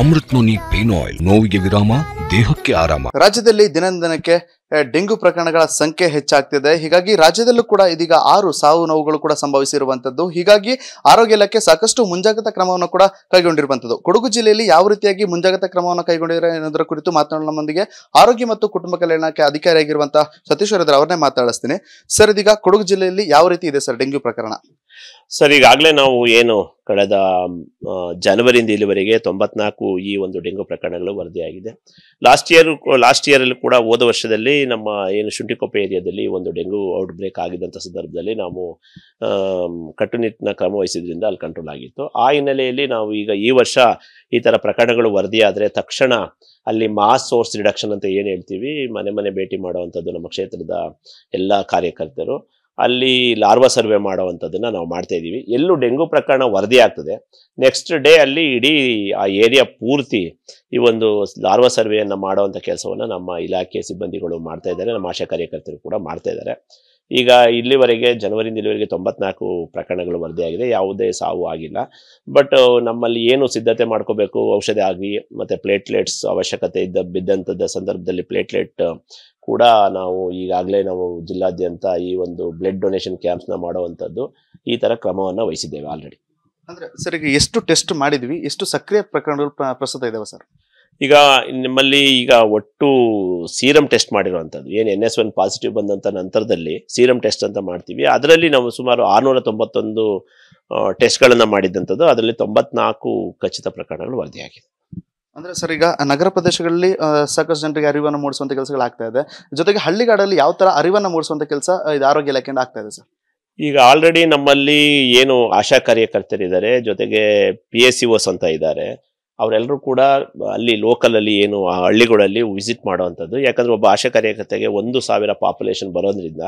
Amrit noni pain oil ನೋವಿಗೆ ವಿರಾಮ ದೇಹಕ್ಕೆ ಆರಾಮ ರಾಜ್ಯದಲ್ಲಿ ದಿನಂದಿನಕ್ಕೆ ಡೆಂಗು ಪ್ರಕರಣಗಳ ಸಂಖ್ಯೆ ಹೆಚ್ಚಾಗ್ತಿದೆ ಹೀಗಾಗಿ ರಾಜ್ಯದಲ್ಲೂ ಕೂಡ ಇದೀಗ ಆರು ಸಾವು ನೋವುಗಳು ಕೂಡ ಸಂಭವಿಸಿರುವಂತದ್ದು ಹೀಗಾಗಿ ಆರೋಗ್ಯ ಇಲಾಖೆ ಸಾಕಷ್ಟು ಮುಂಜಾಗ್ರತಾ ಕ್ರಮವನ್ನು ಕೂಡ ಕೈಗೊಂಡಿರುವಂತದ್ದು ಕೊಡಗು ಜಿಲ್ಲೆಯಲ್ಲಿ ಯಾವ ರೀತಿಯಾಗಿ ಮುಂಜಾಗ್ರತಾ ಕ್ರಮವನ್ನು ಕೈಗೊಂಡಿದ್ದಾರೆ ಎನ್ನುವುದರ ಕುರಿತು ಮಾತನಾಡಲು ನಮ್ಮೊಂದಿಗೆ ಆರೋಗ್ಯ ಮತ್ತು ಕುಟುಂಬ ಕಲ್ಯಾಣಕ್ಕೆ ಅಧಿಕಾರಿಯಾಗಿರುವಂತಹ ಸತೀಶ್ ಅವರನ್ನೇ ಅವರನ್ನೇ ಮಾತಾಡಿಸ್ತೀನಿ ಸರ್ ಇದೀಗ ಕೊಡಗು ಜಿಲ್ಲೆಯಲ್ಲಿ ಯಾವ ರೀತಿ ಇದೆ ಸರ್ ಡೆಂಗ್ಯೂ ಪ್ರಕರಣ ಸರ್ ಈಗಾಗಲೇ ನಾವು ಏನು ಕಳೆದ ಜನವರಿಯಿಂದ ಇಲ್ಲಿವರೆಗೆ ತೊಂಬತ್ನಾಲ್ಕು ಈ ಒಂದು ಡೆಂಗು ಪ್ರಕರಣಗಳು ವರದಿಯಾಗಿದೆ ಲಾಸ್ಟ್ ಇಯರ್ ಲಾಸ್ಟ್ ಇಯರ್ ಕೂಡ ಹೋದ ವರ್ಷದಲ್ಲಿ ನಮ್ಮ ಏನು ಶುಂಠಿಕೊಪ್ಪೆ ಏರಿಯಾದಲ್ಲಿ ಒಂದು ಡೆಂಗು ಔಟ್ ಬ್ರೇಕ್ ಆಗಿದ್ದಂಥ ಸಂದರ್ಭದಲ್ಲಿ ನಾವು ಕಟ್ಟುನಿಟ್ಟಿನ ಕ್ರಮ ವಹಿಸಿದ್ರಿಂದ ಅಲ್ಲಿ ಕಂಟ್ರೋಲ್ ಆಗಿತ್ತು ಆ ಹಿನ್ನೆಲೆಯಲ್ಲಿ ನಾವು ಈಗ ಈ ವರ್ಷ ಈ ಥರ ಪ್ರಕರಣಗಳು ವರದಿಯಾದರೆ ತಕ್ಷಣ ಅಲ್ಲಿ ಮಾಸ್ ಸೋರ್ಸ್ ರಿಡಕ್ಷನ್ ಅಂತ ಏನು ಹೇಳ್ತೀವಿ ಮನೆ ಮನೆ ಭೇಟಿ ಮಾಡುವಂಥದ್ದು ನಮ್ಮ ಕ್ಷೇತ್ರದ ಎಲ್ಲ ಕಾರ್ಯಕರ್ತರು ಅಲ್ಲಿ ಲಾರ್ವಾ ಸರ್ವೆ ಮಾಡುವಂಥದ್ದನ್ನು ನಾವು ಮಾಡ್ತಾ ಇದ್ದೀವಿ ಎಲ್ಲೂ ಡೆಂಗು ಪ್ರಕರಣ ವರದಿ ಆಗ್ತದೆ ನೆಕ್ಸ್ಟ್ ಡೇ ಅಲ್ಲಿ ಇಡೀ ಆ ಏರಿಯಾ ಪೂರ್ತಿ ಈ ಒಂದು ಲಾರ್ವಾ ಸರ್ವೆಯನ್ನು ಮಾಡುವಂಥ ಕೆಲಸವನ್ನು ನಮ್ಮ ಇಲಾಖೆ ಸಿಬ್ಬಂದಿಗಳು ಮಾಡ್ತಾ ಇದ್ದಾರೆ ನಮ್ಮ ಆಶಾ ಕಾರ್ಯಕರ್ತರು ಕೂಡ ಮಾಡ್ತಾ ಇದ್ದಾರೆ ಈಗ ಇಲ್ಲಿವರೆಗೆ ಜನವರಿಯಿಂದ ಇಲ್ಲಿವರೆಗೆ ತೊಂಬತ್ನಾಲ್ಕು ಪ್ರಕರಣಗಳು ವರದಿಯಾಗಿದೆ ಯಾವುದೇ ಸಾವು ಆಗಿಲ್ಲ ಬಟ್ ನಮ್ಮಲ್ಲಿ ಏನು ಸಿದ್ಧತೆ ಮಾಡ್ಕೋಬೇಕು ಔಷಧಿ ಆಗಲಿ ಮತ್ತು ಪ್ಲೇಟ್ಲೆಟ್ಸ್ ಅವಶ್ಯಕತೆ ಇದ್ದ ಬಿದ್ದಂಥದ್ದ ಸಂದರ್ಭದಲ್ಲಿ ಪ್ಲೇಟ್ಲೆಟ್ ಕೂಡ ನಾವು ಈಗಾಗಲೇ ನಾವು ಜಿಲ್ಲಾದ್ಯಂತ ಈ ಒಂದು ಬ್ಲಡ್ ಡೊನೇಷನ್ ಕ್ಯಾಂಪ್ಸ್ನ ಮಾಡುವಂಥದ್ದು ಈ ಥರ ಕ್ರಮವನ್ನು ವಹಿಸಿದ್ದೇವೆ ಆಲ್ರೆಡಿ ಅಂದರೆ ಸರ್ ಈಗ ಎಷ್ಟು ಟೆಸ್ಟ್ ಮಾಡಿದ್ವಿ ಎಷ್ಟು ಸಕ್ರಿಯ ಪ್ರಕರಣಗಳು ಪ್ರಸ್ತುತ ಇದ್ದಾವೆ ಸರ್ ಈಗ ನಿಮ್ಮಲ್ಲಿ ಈಗ ಒಟ್ಟು ಸೀರಮ್ ಟೆಸ್ಟ್ ಮಾಡಿರುವಂಥದ್ದು ಏನು ಎನ್ ಎಸ್ ಒನ್ ಪಾಸಿಟಿವ್ ಬಂದಂಥ ನಂತರದಲ್ಲಿ ಸೀರಮ್ ಟೆಸ್ಟ್ ಅಂತ ಮಾಡ್ತೀವಿ ಅದರಲ್ಲಿ ನಾವು ಸುಮಾರು ಆರುನೂರ ತೊಂಬತ್ತೊಂದು ಟೆಸ್ಟ್ಗಳನ್ನು ಮಾಡಿದಂಥದ್ದು ಅದರಲ್ಲಿ ತೊಂಬತ್ನಾಲ್ಕು ಖಚಿತ ಪ್ರಕರಣಗಳು ವರದಿಯಾಗಿದೆ ಅಂದ್ರೆ ಸರ್ ಈಗ ನಗರ ಪ್ರದೇಶಗಳಲ್ಲಿ ಸಾಕಷ್ಟು ಜನರಿಗೆ ಅರಿವನ್ನು ಮೂಡಿಸುವಂತ ಕೆಲಸಗಳು ಇದೆ ಜೊತೆಗೆ ಹಳ್ಳಿಗಾಡಲ್ಲಿ ಯಾವ ಥರ ಅರಿವನ್ನು ಮೂಡಿಸುವಂತ ಕೆಲಸ ಇದು ಆರೋಗ್ಯ ಇಲಾಖೆಯಿಂದ ಆಗ್ತಾ ಇದೆ ಸರ್ ಈಗ ಆಲ್ರೆಡಿ ನಮ್ಮಲ್ಲಿ ಏನು ಆಶಾ ಕಾರ್ಯಕರ್ತರಿದ್ದಾರೆ ಜೊತೆಗೆ ಪಿ ಎಸ್ ಸಿ ಓಸ್ ಅಂತ ಇದ್ದಾರೆ ಅವರೆಲ್ಲರೂ ಕೂಡ ಅಲ್ಲಿ ಲೋಕಲಲ್ಲಿ ಏನು ಆ ಹಳ್ಳಿಗಳಲ್ಲಿ ವಿಸಿಟ್ ಮಾಡುವಂಥದ್ದು ಯಾಕಂದರೆ ಒಬ್ಬ ಆಶಾ ಕಾರ್ಯಕರ್ತೆಗೆ ಒಂದು ಸಾವಿರ ಪಾಪ್ಯುಲೇಷನ್ ಬರೋದ್ರಿಂದ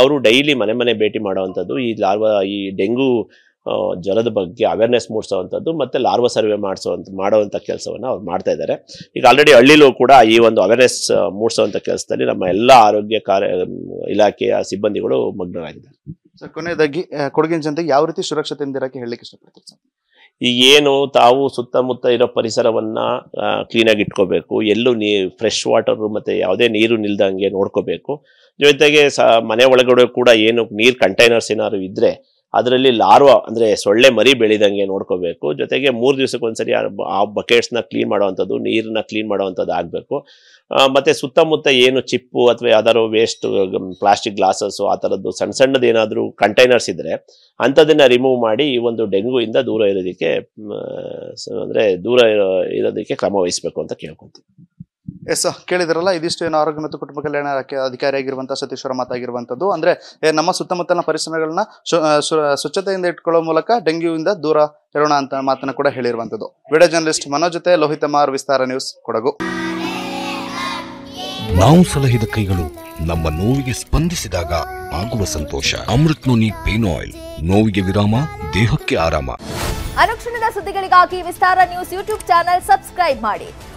ಅವರು ಡೈಲಿ ಮನೆ ಮನೆ ಭೇಟಿ ಮಾಡುವಂಥದ್ದು ಈ ಲಾರ್ವಾ ಈ ಡೆಂಗು ಜ್ವರದ ಬಗ್ಗೆ ಅವೇರ್ನೆಸ್ ಮೂಡಿಸೋವಂಥದ್ದು ಮತ್ತು ಲಾರ್ವ ಸರ್ವೆ ಮಾಡಿಸೋವಂಥ ಮಾಡುವಂಥ ಕೆಲಸವನ್ನು ಅವ್ರು ಮಾಡ್ತಾ ಇದ್ದಾರೆ ಈಗ ಆಲ್ರೆಡಿ ಹಳ್ಳಿಲೂ ಕೂಡ ಈ ಒಂದು ಅವೇರ್ನೆಸ್ ಮೂಡಿಸೋವಂಥ ಕೆಲಸದಲ್ಲಿ ನಮ್ಮ ಎಲ್ಲ ಆರೋಗ್ಯ ಕಾರ್ಯ ಇಲಾಖೆಯ ಸಿಬ್ಬಂದಿಗಳು ಮಗ್ನರಾಗಿದ್ದಾರೆ ಸರ್ ಕೊನೆಯದಾಗಿ ಕೊಡಗಿನ ಜನತೆಗೆ ಯಾವ ರೀತಿ ಸುರಕ್ಷತೆಯಿಂದ ಇರೋಕ್ಕೆ ಹೇಳಲಿಕ್ಕೆ ಸರ್ ಈ ಏನು ತಾವು ಸುತ್ತಮುತ್ತ ಇರೋ ಪರಿಸರವನ್ನ ಕ್ಲೀನಾಗಿ ಇಟ್ಕೋಬೇಕು ಎಲ್ಲೂ ನೀ ಫ್ರೆಶ್ ವಾಟರ್ ಮತ್ತೆ ಯಾವುದೇ ನೀರು ನಿಲ್ದಂಗೆ ನೋಡ್ಕೋಬೇಕು ಜೊತೆಗೆ ಸ ಮನೆ ಒಳಗಡೆ ಕೂಡ ಏನು ನೀರು ಕಂಟೈನರ್ಸ್ ಏನಾದ್ರು ಇದ್ದರೆ ಅದರಲ್ಲಿ ಲಾರ್ವ ಅಂದರೆ ಸೊಳ್ಳೆ ಮರಿ ಬೆಳೆದಂಗೆ ನೋಡ್ಕೋಬೇಕು ಜೊತೆಗೆ ಮೂರು ದಿವಸಕ್ಕೊಂದ್ಸರಿ ಆ ಬಕೆಟ್ಸ್ನ ಕ್ಲೀನ್ ಮಾಡುವಂಥದ್ದು ನೀರನ್ನ ಕ್ಲೀನ್ ಮಾಡೋವಂಥದ್ದು ಆಗಬೇಕು ಮತ್ತು ಸುತ್ತಮುತ್ತ ಏನು ಚಿಪ್ಪು ಅಥವಾ ಯಾವ್ದಾದ್ರು ವೇಸ್ಟ್ ಪ್ಲಾಸ್ಟಿಕ್ ಗ್ಲಾಸಸ್ಸು ಆ ಥರದ್ದು ಸಣ್ಣ ಸಣ್ಣದು ಏನಾದರೂ ಕಂಟೈನರ್ಸ್ ಇದ್ದರೆ ಅಂಥದ್ದನ್ನು ರಿಮೂವ್ ಮಾಡಿ ಈ ಒಂದು ಡೆಂಗೂಯಿಂದ ದೂರ ಇರೋದಕ್ಕೆ ಅಂದರೆ ದೂರ ಇರೋದಕ್ಕೆ ಕ್ರಮ ವಹಿಸಬೇಕು ಅಂತ ಕೇಳ್ಕೊತೀವಿ ಎಸ್ ಕೇಳಿದ್ರಲ್ಲ ಇದಿಷ್ಟು ಏನು ಆರೋಗ್ಯ ಮತ್ತು ಕುಟುಂಬ ಕಲ್ಯಾಣ ಅಧಿಕಾರಿಯಾಗಿರುವಂಥ ಸತೀಶ್ವರ ಮಾತಾಗಿರುವಂಥದ್ದು ಅಂದ್ರೆ ನಮ್ಮ ಸುತ್ತಮುತ್ತಲಿನ ಪರಿಸರಗಳನ್ನ ಸ್ವಚ್ಛತೆಯಿಂದ ಇಟ್ಕೊಳ್ಳೋ ಮೂಲಕ ಡೆಂಗ್ಯೂಯಿಂದ ದೂರ ಇರೋಣ ಅಂತ ಮಾತನ್ನ ಕೂಡ ಹೇಳಿರುವಂಥದ್ದು ವಿಡಿಯೋ ಜರ್ನಲಿಸ್ಟ್ ಮನೋಜ್ ಜೊತೆ ಲೋಹಿತ ಮಾರ್ ವಿಸ್ತಾರ ನ್ಯೂಸ್ ಕೊಡಗು ನಾವು ಸಲಹಿದ ಕೈಗಳು ನಮ್ಮ ನೋವಿಗೆ ಸ್ಪಂದಿಸಿದಾಗ ಆಗುವ ಸಂತೋಷ ಅಮೃತ್ ನೋನಿ ಪೇನ್ ಆಯಿಲ್ ನೋವಿಗೆ ವಿರಾಮ ದೇಹಕ್ಕೆ ಆರಾಮ ಅನುಕ್ಷಣದ ಸುದ್ದಿಗಳಿಗಾಗಿ Vistara news YouTube channel subscribe ಮಾಡಿ